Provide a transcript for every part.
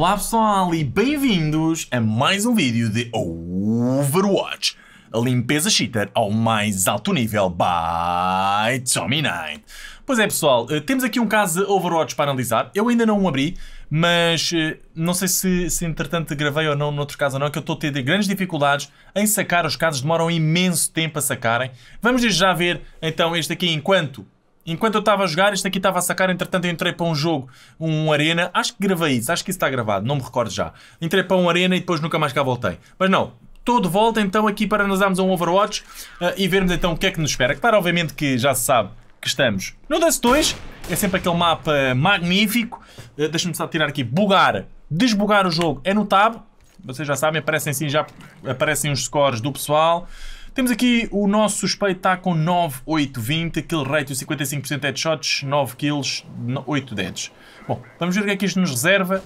Olá pessoal e bem-vindos a mais um vídeo de Overwatch a limpeza cheater ao mais alto nível by Tommy Knight. Pois é pessoal, eh, temos aqui um caso Overwatch para analisar, eu ainda não o abri, mas eh, não sei se, se entretanto gravei ou não noutro caso ou não, que eu estou a ter grandes dificuldades em sacar os casos, demoram imenso tempo a sacarem. Vamos já ver então este aqui enquanto Enquanto eu estava a jogar, este aqui estava a sacar, entretanto eu entrei para um jogo, um arena, acho que gravei isso, acho que isso está gravado, não me recordo já. Entrei para um arena e depois nunca mais cá voltei. Mas não, estou de volta então aqui para analisarmos um Overwatch uh, e vermos então o que é que nos espera. Claro, obviamente que já se sabe que estamos no Dust 2, é sempre aquele mapa magnífico. Uh, Deixa-me só tirar aqui, bugar, desbugar o jogo é no tab, vocês já sabem, aparecem sim, já aparecem os scores do pessoal. Temos aqui o nosso suspeito está com 9,820, kill ratio 55% headshots, 9 kills, 8 deads. Bom, vamos ver o que é que isto nos reserva.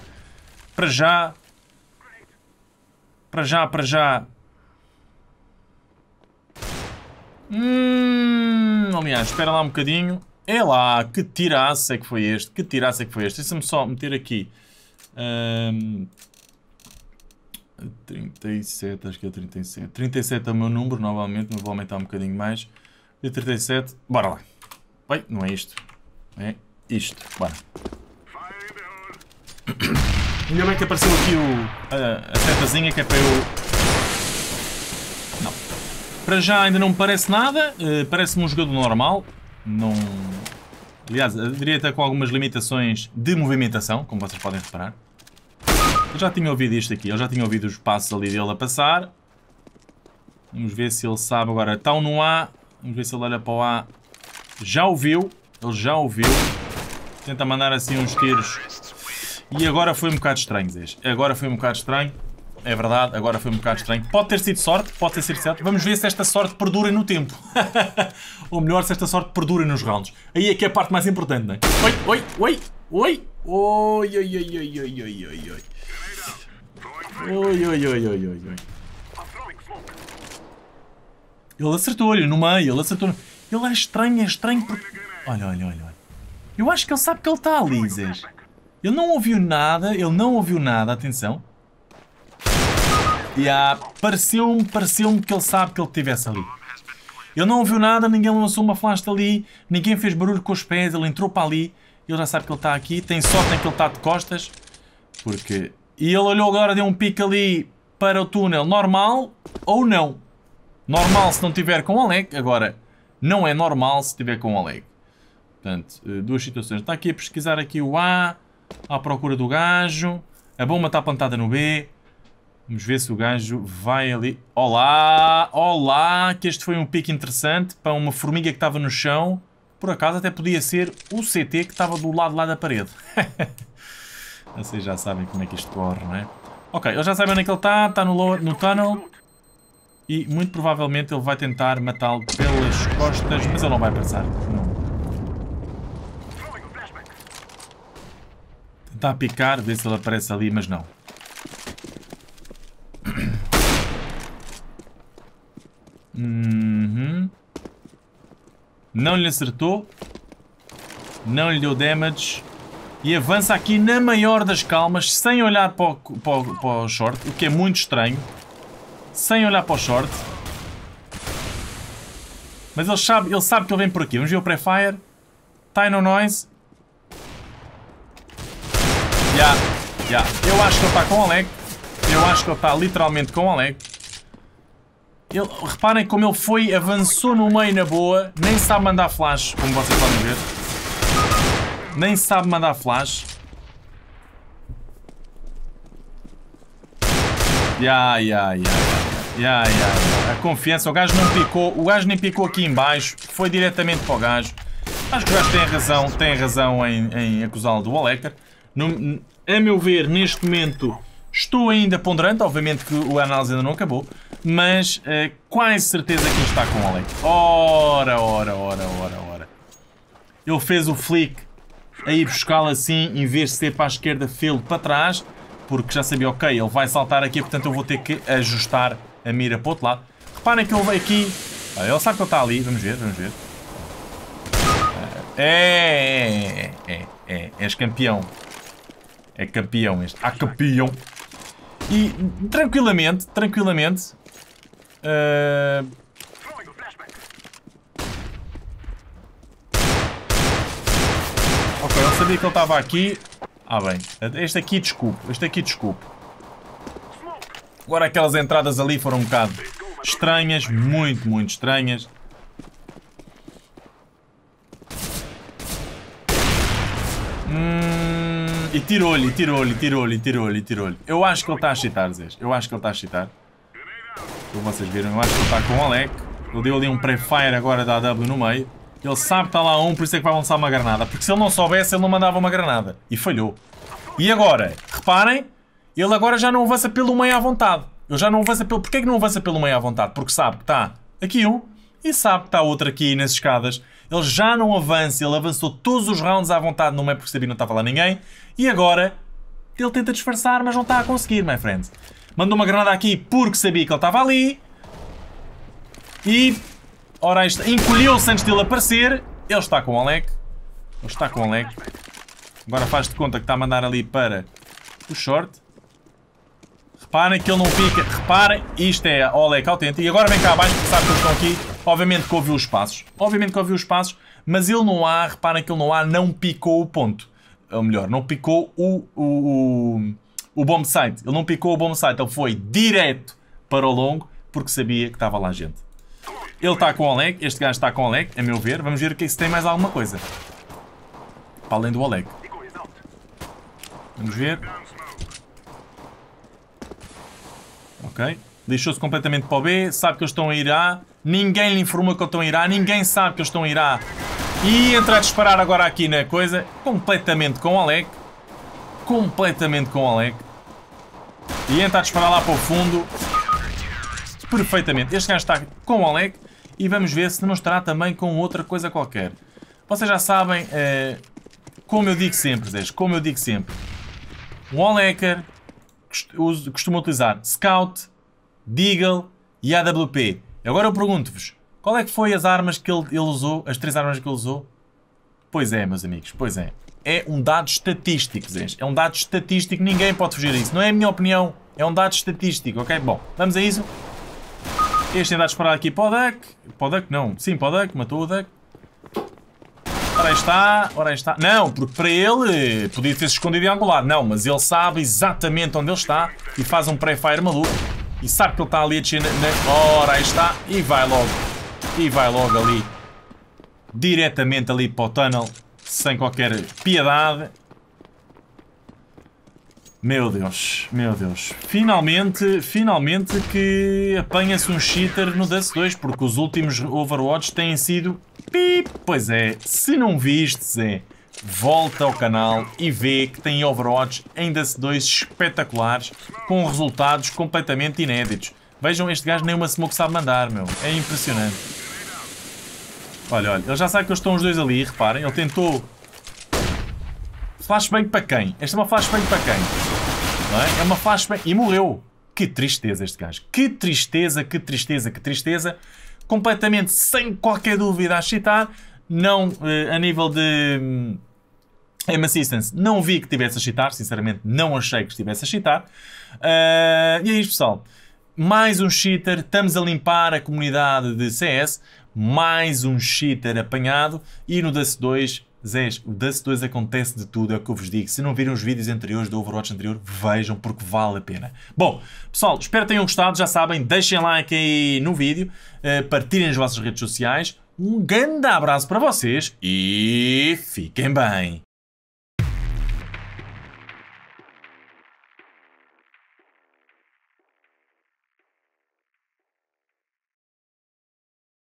Para já... Para já, para já... Hum, aliás, espera lá um bocadinho. É lá, que tiraço é que foi este? Que tiraço é que foi este? Deixa-me só meter aqui... Hum, 37, acho que é 37. 37 é o meu número, novamente, mas vou aumentar um bocadinho mais. E 37, bora lá. Bem, não é isto. É isto, bora. Ainda bem é que apareceu aqui o, a, a setazinha que é para eu... Não. Para já ainda não me parece nada, uh, parece-me um jogador normal. Não... Aliás, eh, diria até com algumas limitações de movimentação, como vocês podem reparar. Eu já tinha ouvido isto aqui, eu já tinha ouvido os passos ali dele a passar. Vamos ver se ele sabe agora. Estão no A. Vamos ver se ele olha para o A. Já ouviu. Ele já ouviu. Tenta mandar assim uns tiros. E agora foi um bocado estranho, Zez. Agora foi um bocado estranho. É verdade, agora foi um bocado estranho. Pode ter sido sorte, pode ter sido certo. Vamos ver se esta sorte perdura no tempo. Ou melhor, se esta sorte perdura nos rounds. Aí é que é a parte mais importante, não é? Oi, oi, oi, oi. Oi, oi, oi, oi, oi, oi, oi oi, oi, oi, oi, oi. Ele acertou-lhe no meio, ele acertou. Ele é estranho, é estranho porque. Olha, olha, olha, olha. Eu acho que ele sabe que ele está, ali, Lizes. Ele não ouviu nada, ele não ouviu nada, atenção. E ah, pareceu-me, pareceu-me que ele sabe que ele estivesse ali. Ele não ouviu nada, ninguém lançou uma flash ali, ninguém fez barulho com os pés, ele entrou para ali, ele já sabe que ele está aqui, tem sorte em que ele está de costas, porque e ele olhou agora, deu um pico ali para o túnel normal ou não. Normal se não tiver com o Alec. Agora, não é normal se tiver com o Alec. Portanto, eh, duas situações. Está aqui a pesquisar aqui o A, à procura do gajo. A bomba está plantada no B. Vamos ver se o gajo vai ali. Olá! Olá! Que este foi um pique interessante para uma formiga que estava no chão. Por acaso até podia ser o CT que estava do lado lá da parede. Vocês já sabem como é que isto corre, não é? Ok, eles já sabem onde é que ele está, está no, no tunnel. E muito provavelmente ele vai tentar matá-lo pelas costas, mas ele não vai passar. Não. Tentar picar, ver se ele aparece ali, mas não. Uhum. Não lhe acertou. Não lhe deu damage e avança aqui na maior das calmas, sem olhar para o, para, para o short, o que é muito estranho. Sem olhar para o short. Mas ele sabe, ele sabe que ele vem por aqui. Vamos ver o pré-fire. Está noise. Já, yeah, já. Yeah. Eu acho que ele está com o Alec. Eu acho que ele está literalmente com o Alec. Ele, reparem como ele foi, avançou no meio na boa, nem sabe mandar flash, como vocês podem ver. Nem sabe mandar flash. Ya, ya, ya. Ya, ya. A confiança. O gajo não picou. O gajo nem picou aqui embaixo. Foi diretamente para o gajo. Acho que o gajo tem razão. Tem razão em, em acusá-lo do Alector. A meu ver, neste momento, estou ainda ponderante. Obviamente que o análise ainda não acabou. Mas eh, quase certeza que está com o Alector. Ora, ora, ora, ora, ora. Ele fez o flick a ir buscá lo assim, em vez de ser para a esquerda, fê-lo para trás, porque já sabia, ok, ele vai saltar aqui, portanto eu vou ter que ajustar a mira para o outro lado. Reparem que ele veio aqui, ele sabe que ele está ali, vamos ver, vamos ver. É, é, é, é, é és campeão. É campeão este, há campeão. E tranquilamente, tranquilamente... Uh, sabia que ele estava aqui. Ah bem, este aqui desculpe este aqui desculpe Agora aquelas entradas ali foram um bocado estranhas, muito, muito estranhas. Hum, e tirou-lhe, tirou-lhe, tirou-lhe, tirou-lhe, tirou-lhe. Eu acho que ele está a chitar, Zés. Eu acho que ele está a chitar. Como vocês viram, eu acho que ele está com o Alec. Ele deu ali um pré-fire agora da AW no meio. Ele sabe que está lá um, por isso é que vai lançar uma granada. Porque se ele não soubesse, ele não mandava uma granada. E falhou. E agora? Reparem, ele agora já não avança pelo meio à vontade. Ele já não avança pelo... Porquê é que não avança pelo meio à vontade? Porque sabe que está aqui um e sabe que está outro aqui nas escadas. Ele já não avança, ele avançou todos os rounds à vontade, não é porque sabia não estava lá ninguém. E agora, ele tenta disfarçar, mas não está a conseguir, my friend. Mandou uma granada aqui porque sabia que ele estava ali. E Ora, este encolheu-se antes dele aparecer. Ele está com o Alec. Ele está com o Alec. Agora faz de conta que está a mandar ali para o short. Reparem que ele não fica. Reparem, isto é o Alec autêntico. E agora vem cá abaixo, porque sabe que eles estão aqui. Obviamente que ouviu os passos. Obviamente que ouviu os passos. Mas ele não há, reparem que ele não há, não picou o ponto. Ou melhor, não picou o, o, o, o site. Ele não picou o bombsite. site. Ele foi direto para o longo, porque sabia que estava lá gente. Ele está com o Oleg, este gajo está com o Oleg, a meu ver. Vamos ver é que se tem mais alguma coisa. Para além do Oleg. Vamos ver. Ok. Deixou-se completamente para o B, sabe que eles estão a ir A. Ninguém lhe informa que estão a ir A, ninguém sabe que eles estão a ir A. E entra a disparar agora aqui na coisa, completamente com o Alec. Completamente com o Alec. E entra a disparar lá para o fundo. Perfeitamente. Este gajo está com o Alec e vamos ver se não estará também com outra coisa qualquer. Vocês já sabem, é, como eu digo sempre, Zés, como eu digo sempre, o hacker costuma utilizar Scout, Deagle e AWP. Agora eu pergunto-vos, qual é que foi as armas que ele, ele usou, as três armas que ele usou? Pois é, meus amigos, pois é. É um dado estatístico, Zés. É um dado estatístico, ninguém pode fugir a isso. Não é a minha opinião, é um dado estatístico, ok? Bom, vamos a isso. Este ainda a disparar aqui para o Duck. Para o Duck não. Sim, para o Duck. Matou o Duck. Ora aí está, ora aí está. Não, porque para ele podia ter-se escondido em algum lado. Não, mas ele sabe exatamente onde ele está e faz um pré-fire maluco. E sabe que ele está ali a descer na... Ora aí está. E vai logo. E vai logo ali. Diretamente ali para o tunnel. Sem qualquer piedade. Meu Deus, meu Deus. Finalmente, finalmente que apanha-se um cheater no Dust 2, porque os últimos Overwatch têm sido... Pip! Pois é, se não viste, Zé, volta ao canal e vê que tem Overwatch em Dust 2 espetaculares, com resultados completamente inéditos. Vejam, este gajo nem uma smoke sabe mandar, meu. É impressionante. Olha, olha, ele já sabe que eles estão os dois ali, reparem. Ele tentou Faz bem para quem? Esta é uma faz bem para quem? Não é? é uma faz bem. E morreu. Que tristeza este gajo. Que tristeza, que tristeza, que tristeza. Completamente sem qualquer dúvida a citar. Não eh, a nível de. Hum, M Assistance, não vi que estivesse a chitar sinceramente não achei que estivesse a chitar Uh, eh, e é isso, pessoal. Mais um cheater, estamos a limpar a comunidade de CS, mais um cheater apanhado e no DAS 2 Zés, o Dust 2 acontece de tudo, é o que eu vos digo. Se não viram os vídeos anteriores do Overwatch anterior, vejam, porque vale a pena. Bom, pessoal, espero que tenham gostado. Já sabem, deixem like aí no vídeo, eh, partilhem as vossas redes sociais. Um grande abraço para vocês e fiquem bem.